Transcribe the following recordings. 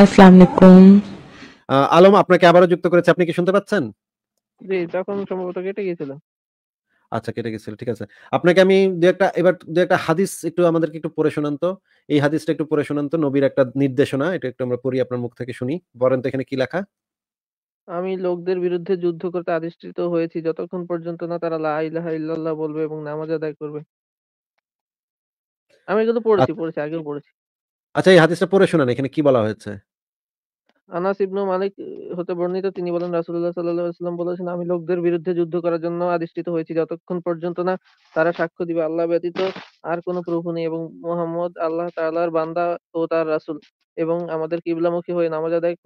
আলম আপনাকে আবারও যুক্ত করেছে আপনি কি শুনতে পাচ্ছেন জি তখন সম্ভবত কেটে গিয়েছিল আচ্ছা কেটে গেছিল ঠিক আছে আপনাকে আমি দু একটা এবার দু একটা হাদিস একটু আমাদেরকে একটু পড়ে শোনান তো এই হাদিসটা একটু পড়ে শোনান তো নবীর একটা নির্দেশনা এটা একটু আমরা পড়ি আপনার মুখ থেকে শুনি তো এখানে কি লেখা আমি লোকদের বিরুদ্ধে যুদ্ধ করতে আদিষ্ঠিত হয়েছি যতক্ষণ পর্যন্ত না তারা লা ইলাহা ইল্লাল্লাহ বলবে এবং নামাজ আদায় করবে আমি এগুলো পড়েছি আচ্ছা। পড়েছি আগেও পড়েছি আচ্ছা এই হাদিসটা পড়ে শোনান এখানে কি বলা হয়েছে আনাস ইবনু মালিক হতে বর্ণিত তিনি বলেন রাসুল্লাহ সাল্লাম বলেছেন আমি লোকদের বিরুদ্ধে যুদ্ধ করার জন্য আদিষ্ঠিত হয়েছি যতক্ষণ পর্যন্ত না তারা সাক্ষ্য দিবে আল্লাহ ব্যতীত আর কোনো প্রভু নেই এবং মোহাম্মদ আল্লাহ তাআলার বান্দা ও তার রাসূল এবং আমাদের কিবলামুখী হয়ে নামাজ আদায়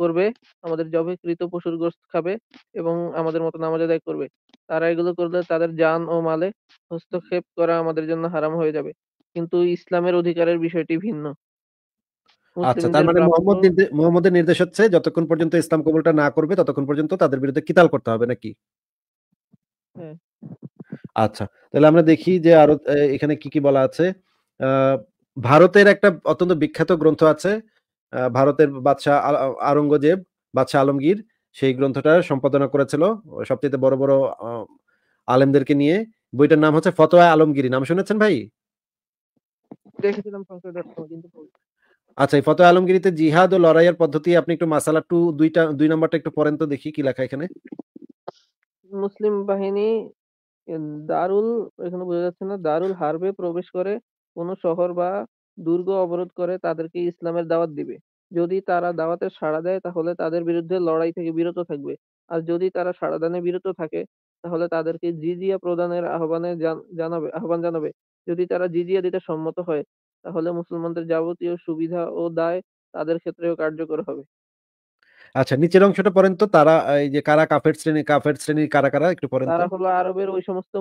করবে আমাদের জবে কৃত পশুর গোশত খাবে এবং আমাদের মতো নামাজ আদায় করবে তারা এগুলো করলে তাদের জান ও মালে হস্তক্ষেপ করা আমাদের জন্য হারাম হয়ে যাবে কিন্তু ইসলামের অধিকারের বিষয়টি ভিন্ন আচ্ছা তার মানে মোহাম্মদের নির্দেশ হচ্ছে যতক্ষণ পর্যন্ত ইসলাম কবুলটা না করবে ততক্ষণ পর্যন্ত তাদের বিরুদ্ধে কিতাল করতে হবে নাকি আচ্ছা তাহলে আমরা দেখি যে আরো এখানে কি কি বলা আছে ভারতের একটা অত্যন্ত বিখ্যাত গ্রন্থ আছে ভারতের বাদশাহ আরঙ্গজেব বাদশাহ আলমগীর সেই গ্রন্থটা সম্পাদনা করেছিল সবচেয়ে বড় বড় আলেমদেরকে নিয়ে বইটার নাম হচ্ছে ফতোয়া আলমগিরি নাম শুনেছেন ভাই দেখেছিলাম আচ্ছা এই ফতে আলমগিরিতে জিহাদ ও লড়াইয়ের পদ্ধতি আপনি একটু মাসালা টু দুইটা দুই নাম্বারটা একটু পড়েন তো দেখি কি লেখা এখানে মুসলিম বাহিনী দারুল এখানে বোঝা যাচ্ছে না দারুল হারবে প্রবেশ করে কোন শহর বা দুর্গ অবরোধ করে তাদেরকে ইসলামের দাওয়াত দিবে যদি তারা দাওয়াতে সাড়া দেয় তাহলে তাদের বিরুদ্ধে লড়াই থেকে বিরত থাকবে আর যদি তারা সাড়াদানে বিরত থাকে তাহলে তাদেরকে জিজিয়া প্রদানের আহ্বানে জানাবে আহ্বান জানাবে যদি তারা জিজিয়া দিতে সম্মত হয় তাহলে মুসলমানদের যাবতীয় সুবিধা ও দায় তাদের ক্ষেত্রেও কার্যকর হবে আচ্ছা নিচের অংশটা পড়েন তো তারা এই যে কারা কাফের শ্রেণী কাফের শ্রেণীর কারা কারা একটু পড়েন তারা হলো আরবের ওই সমস্ত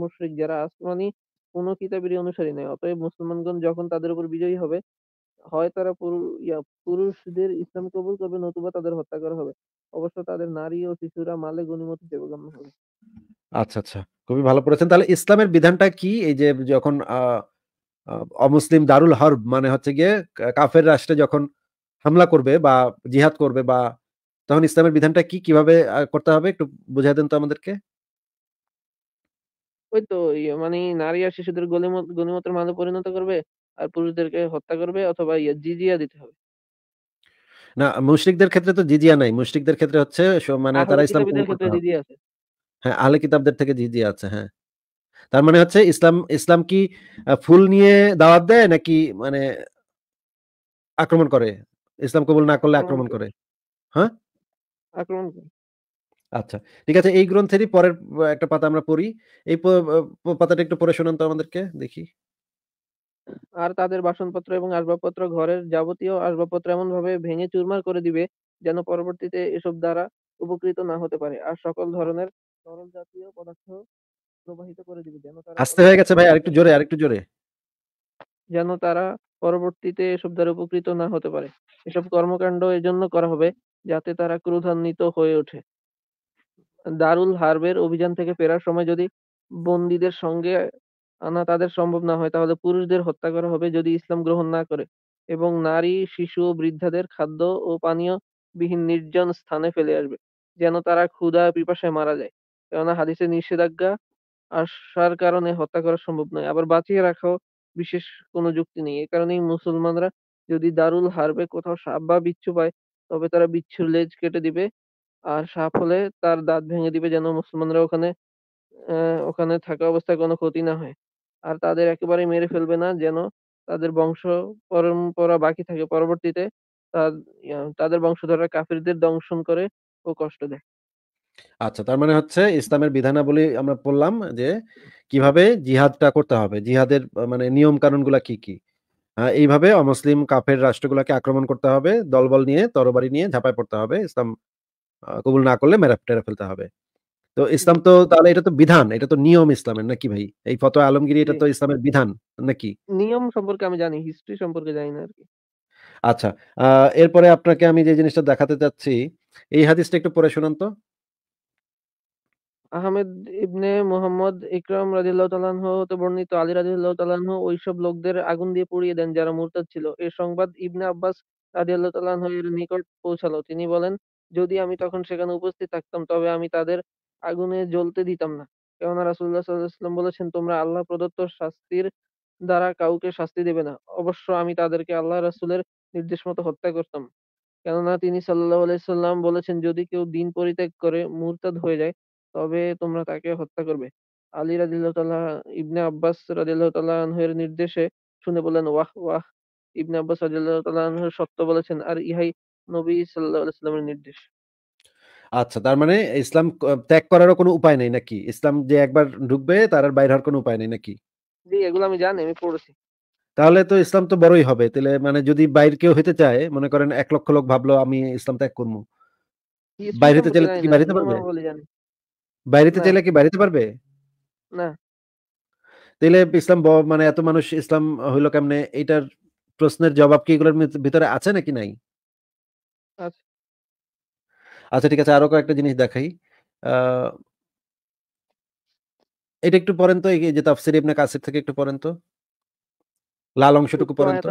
মুশরিক যারা আসমানি কোন কিতাবের অনুসারী নয় অতএব মুসলমানগণ যখন তাদের উপর বিজয়ী হবে হয় তারা পুরুষদের ইসলাম কবুল করবে নতুবা তাদের হত্যা করা হবে অবশ্য তাদের নারী ও শিশুরা মালে গণিমত হিসেবে গণ্য হবে আচ্ছা আচ্ছা খুবই ভালো পড়েছেন তাহলে ইসলামের বিধানটা কি এই যে যখন আহ অমুসলিম দারুল হর্ব মানে হচ্ছে গিয়ে কাফের রাষ্ট্রে যখন হামলা করবে বা জিহাদ করবে বা তখন ইসলামের বিধানটা কি কিভাবে করতে হবে একটু বুঝাই দেন তো আমাদেরকে ওই তো মানে নারী আর শিশুদের গণিমতের মালে পরিণত করবে আর পুরুষদেরকে হত্যা করবে অথবা ইয়ে, জিজিয়া দিতে হবে না মুশরিকদের ক্ষেত্রে তো জিজিয়া নাই মুশরিকদের ক্ষেত্রে হচ্ছে মানে তারা ইসলাম হ্যাঁ আহলে কিতাবদের থেকে জিজিয়া আছে হ্যাঁ তার মানে হচ্ছে ইসলাম ইসলাম কি ফুল নিয়ে দাওয়াত দেয় নাকি মানে আক্রমণ করে ইসলাম কবুল না করলে আক্রমণ করে হ্যাঁ আক্রমণ আচ্ছা ঠিক আছে এই গ্রন্থেরই পরের একটা পাতা আমরা পড়ি এই পাতাটা একটু পড়ে শোনান তো আমাদেরকে দেখি আর তাদের বাসনপত্র এবং আসবাবপত্র ঘরের যাবতীয় আসবাবপত্র এমন ভাবে ভেঙে চুরমার করে দিবে যেন পরবর্তীতে এসব দ্বারা উপকৃত না হতে পারে আর সকল ধরনের তরল জাতীয় পদার্থ প্রবাহিত করে দিবে যেন তারা হয়ে গেছে ভাই আরেকটু জোরে আরেকটু জোরে যেন তারা পরবর্তীতে এসব দ্বারা উপকৃত না হতে পারে এসব কর্মকাণ্ড এজন্য করা হবে যাতে তারা ক্রোধান্বিত হয়ে ওঠে দারুল হার্বের অভিযান থেকে ফেরার সময় যদি বন্দীদের সঙ্গে আনা তাদের সম্ভব না হয় তাহলে পুরুষদের হত্যা করা হবে যদি ইসলাম গ্রহণ না করে এবং নারী শিশু ও বৃদ্ধাদের খাদ্য ও পানীয় বিহীন নির্জন স্থানে ফেলে আসবে যেন তারা ক্ষুধা পিপাসায় মারা যায় কেননা হাদিসে নিষেধাজ্ঞা আসার কারণে হত্যা করা সম্ভব নয় আবার বাঁচিয়ে রাখাও বিশেষ কোনো যুক্তি নেই এ কারণেই মুসলমানরা যদি দারুল হারবে কোথাও সাপ বা বিচ্ছু পায় তবে তারা বিচ্ছুর লেজ কেটে দিবে আর সাপ হলে তার দাঁত ভেঙে দিবে যেন মুসলমানরা ওখানে ওখানে থাকা অবস্থায় কোনো ক্ষতি না হয় আর তাদের একেবারে মেরে ফেলবে না যেন তাদের বংশ পরম্পরা বাকি থাকে পরবর্তীতে তাদের বংশধররা কাফিরদের দংশন করে ও কষ্ট দেয় আচ্ছা তার মানে হচ্ছে ইসলামের বিধানাবলী আমরা পড়লাম যে কিভাবে জিহাদটা করতে হবে জিহাদের মানে নিয়ম গুলা কি কি এইভাবে অমুসলিম কাফের রাষ্ট্রগুলোকে আক্রমণ করতে হবে দলবল নিয়ে তরবারি নিয়ে ঝাঁপায় পড়তে হবে ইসলাম কবুল না করলে মেরা টেরা ফেলতে হবে তো ইসলাম তো তাহলে এটা তো বিধান এটা তো নিয়ম ইসলামের নাকি ভাই এই ফতোয়া আলমগিরি এটা তো ইসলামের বিধান নাকি নিয়ম সম্পর্কে আমি জানি হিস্ট্রি সম্পর্কে জানি না আর কি আচ্ছা এরপরে আপনাকে আমি যে জিনিসটা দেখাতে চাচ্ছি এই হাদিসটা একটু পড়ে শুনান তো আহমেদ ইবনে মুহাম্মদ ইকরাম রাদিয়াল্লাহু তাআলা আনহু হতে বর্ণিত আলী রাদিয়াল্লাহু তাআলা আনহু ওইসব লোকদের আগুন দিয়ে পুড়িয়ে দেন যারা মুরতাদ ছিল। এই সংবাদ ইবনে আব্বাস রাদিয়াল্লাহু তাআলা আনহু এর নিকট পৌঁছালো। তিনি বলেন, "যদি আমি তখন সেখানে উপস্থিত থাকতাম তবে আমি তাদের আগুনে জ্বলতে দিতাম না।" কেননা রাসূলুল্লাহ সাল্লাল্লাহু আলাইহি বলেছেন, "তোমরা আল্লাহ প্রদত্ত শাস্তির দ্বারা কাউকে শাস্তি দেবে না।" অবশ্য আমি তাদেরকে আল্লাহ রাসূলের নির্দেশ মতো হত্যা করতাম। কেননা তিনি সাল্লাল্লাহু আলাইহি বলেছেন, "যদি কেউ দিন পরিত্যাগ করে মুরতাদ হয়ে যায় তবে তোমরা তাকে হত্যা করবে আলী রাদিল্লাহ তাল্লাহ ইবনে আব্বাস রাদিল্লাহ তাল্লাহ এর নির্দেশে শুনে বললেন ওয়াহ ওয়াহ ইবনে আব্বাস রাদিল্লাহ তাল্লাহ সত্য বলেছেন আর ইহাই নবী সাল্লাহামের নির্দেশ আচ্ছা তার মানে ইসলাম ত্যাগ করারও কোনো উপায় নেই নাকি ইসলাম যে একবার ঢুকবে তার আর বাইরে হওয়ার কোনো উপায় নেই নাকি জি এগুলো আমি জানি আমি পড়েছি তাহলে তো ইসলাম তো বড়ই হবে তাহলে মানে যদি বাইর কেউ হতে চায় মনে করেন এক লক্ষ লোক ভাবলো আমি ইসলাম ত্যাগ করবো বাইরে হতে চাইলে কি বাইরে হতে পারবে বাইরেতে চাইলে কি বাইরেতে পারবে না তাইলে ইসলাম মানে এত মানুষ ইসলাম হইল কেমনে এটার প্রশ্নের জবাব কি এগুলোর ভিতরে আছে নাকি নাই আচ্ছা ঠিক আছে আরো কয়েকটা জিনিস দেখাই এটা একটু পরেন তো যে তাফসির ইবনে কাসির থেকে একটু পরেন তো লাল অংশটুকু পরেন তো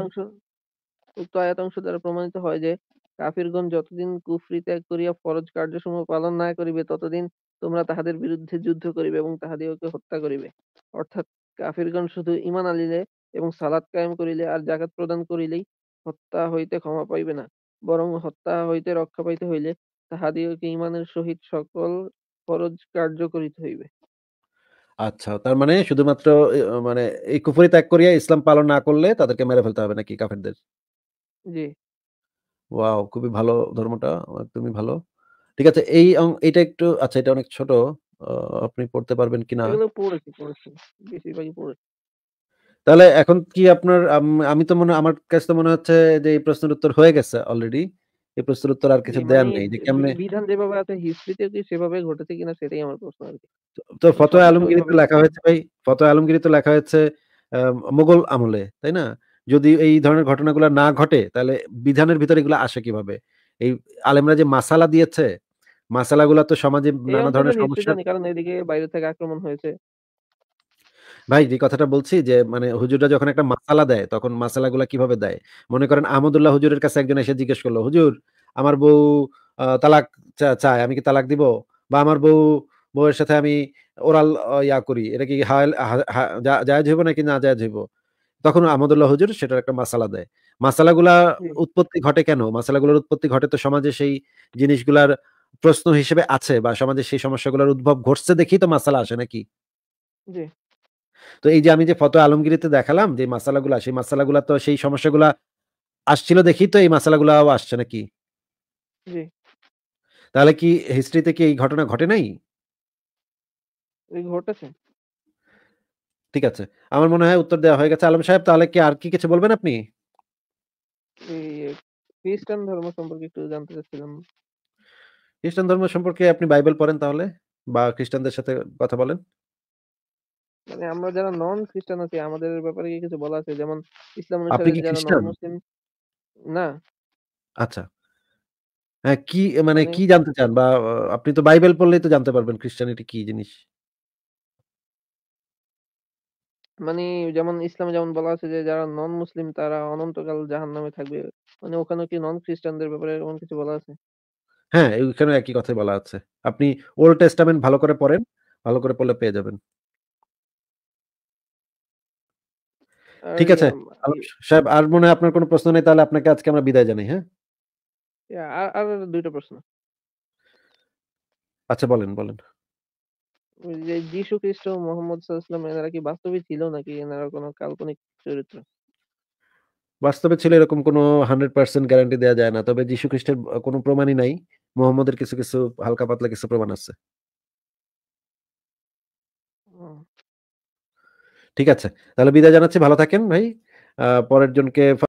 উক্ত আয়াত অংশ দ্বারা প্রমাণিত হয় যে কাফিরগণ যতদিন কুফরি ত্যাগ করিয়া ফরজ কার্যসমূহ পালন না করিবে ততদিন তোমরা তাহাদের বিরুদ্ধে যুদ্ধ করিবে এবং তাহাদিগকে হত্যা করিবে অর্থাৎ কাফিরগণ শুধু ইমান আনিলে এবং সালাদ কায়েম করিলে আর জাকাত প্রদান করিলেই হত্যা হইতে ক্ষমা পাইবে না বরং হত্যা হইতে রক্ষা পাইতে হইলে তাহাদিগকে ইমানের সহিত সকল ফরজ কার্য করিতে হইবে আচ্ছা তার মানে শুধুমাত্র মানে এই কুফরি ত্যাগ করিয়া ইসলাম পালন না করলে তাদেরকে মেরে ফেলতে হবে নাকি কাফেরদের জি ওয়াও খুবই ভালো ধর্মটা তুমি ভালো ঠিক আছে এই এটা একটু আচ্ছা এটা অনেক ছোট আপনি পড়তে পারবেন কিনা তাহলে এখন কি আপনার আমি তো মনে আমার কাছে তো মনে হচ্ছে যে এই প্রশ্নের উত্তর হয়ে গেছে অলরেডি এই প্রশ্নের উত্তর আর কিছু দেয়ার মানে নেই যে কেমনে বিধান যেভাবে আছে হিস্ট্রিতে কি সেভাবে ঘটেছে কিনা সেটাই আমার প্রশ্ন আর কি তো ফতোয়া তো লেখা হয়েছে ভাই ফতোয়া তো লেখা হয়েছে মোগল আমলে তাই না যদি এই ধরনের ঘটনাগুলো না ঘটে তাহলে বিধানের ভিতরে এগুলো আসে কিভাবে এই আলেমরা যে মাসালা দিয়েছে মাসালাগুলো তো সমাজে নানা ধরনের সমস্যা কারণ এদিকে বাইরে থেকে আক্রমণ হয়েছে ভাই যে কথাটা বলছি যে মানে যখন একটা মাসালা দেয় তখন কিভাবে দেয় মনে করেন আহমদুল্লাহ হুজুরের কাছে একজন এসে জিজ্ঞেস করলো হুজুর আমার বউ তালাক চায় আমি কি তালাক দিব বা আমার বউ বউয়ের সাথে আমি ওরাল ইয়া করি এটা কি জায়জ হইব নাকি না জায়জ হইব তখন আহমদুল্লাহ হুজুর সেটার একটা মাসালা দেয় মাসালাগুলা উৎপত্তি ঘটে কেন মাসালাগুলোর উৎপত্তি ঘটে তো সমাজে সেই জিনিসগুলার প্রশ্ন হিসেবে আছে বা সমাজে সেই সমস্যাগুলোর উদ্ভব ঘটছে দেখি তো মাসালা আসে নাকি তো এই যে আমি যে ফটো আলমগিরিতে দেখালাম যে মাসালাগুলা সেই মাসালাগুলা তো সেই সমস্যাগুলা আসছিল দেখি তো এই মাসালাগুলাও আসছে নাকি তাহলে কি হিস্ট্রিতে কি এই ঘটনা ঘটে নাই ঘটেছে ঠিক আছে আমার মনে হয় উত্তর দেওয়া হয়ে গেছে আলম সাহেব তাহলে কি আর কি কিছু বলবেন আপনি খ্রিস্টান ধর্ম সম্পর্কে একটু জানতে চাচ্ছিলাম খ্রিস্টান ধর্ম সম্পর্কে আপনি বাইবেল পড়েন তাহলে বা খ্রিস্টানদের সাথে কথা বলেন মানে আমরা যারা নন খ্রিস্টান আছি আমাদের ব্যাপারে কি কিছু বলা আছে যেমন ইসলাম অনুসারে যারা নন মুসলিম না আচ্ছা হ্যাঁ কি মানে, মানে কি জানতে চান বা আপনি তো বাইবেল পড়লেই তো জানতে পারবেন খ্রিস্টানিটি কি জিনিস মানে যেমন ইসলামে যেমন বলা আছে যে যারা নন মুসলিম তারা অনন্তকাল জাহান নামে থাকবে মানে ওখানে কি নন খ্রিস্টানদের ব্যাপারে এমন কিছু বলা আছে হ্যাঁ, এখানে একই কথাই বলা আছে। আপনি ওল্ড টেস্টামেন্ট ভালো করে পড়েন, ভালো করে পড়লে পেয়ে যাবেন। ঠিক আছে। সাহেব আর মনে হয় আপনার কোনো প্রশ্ন নেই তাহলে আপনাকে আজকে আমরা বিদায় জানাই, হ্যাঁ? আর প্রশ্ন। আচ্ছা বলেন, বলেন। ওই যে যীশু খ্রিস্ট মোহাম্মদ এনারা কি বাস্তবে ছিল নাকি এনারা কোনো কাল্পনিক চরিত্র? বাস্তবে ছিল এরকম কোনো 100% গ্যারান্টি দেয়া যায় না। তবে যীশু খ্রিস্টের কোনো প্রমাণই নাই। মোহাম্মদের কিছু কিছু হালকা পাতলা কিছু প্রমাণ আছে ঠিক আছে তাহলে বিদায় জানাচ্ছি ভালো থাকেন ভাই পরের জনকে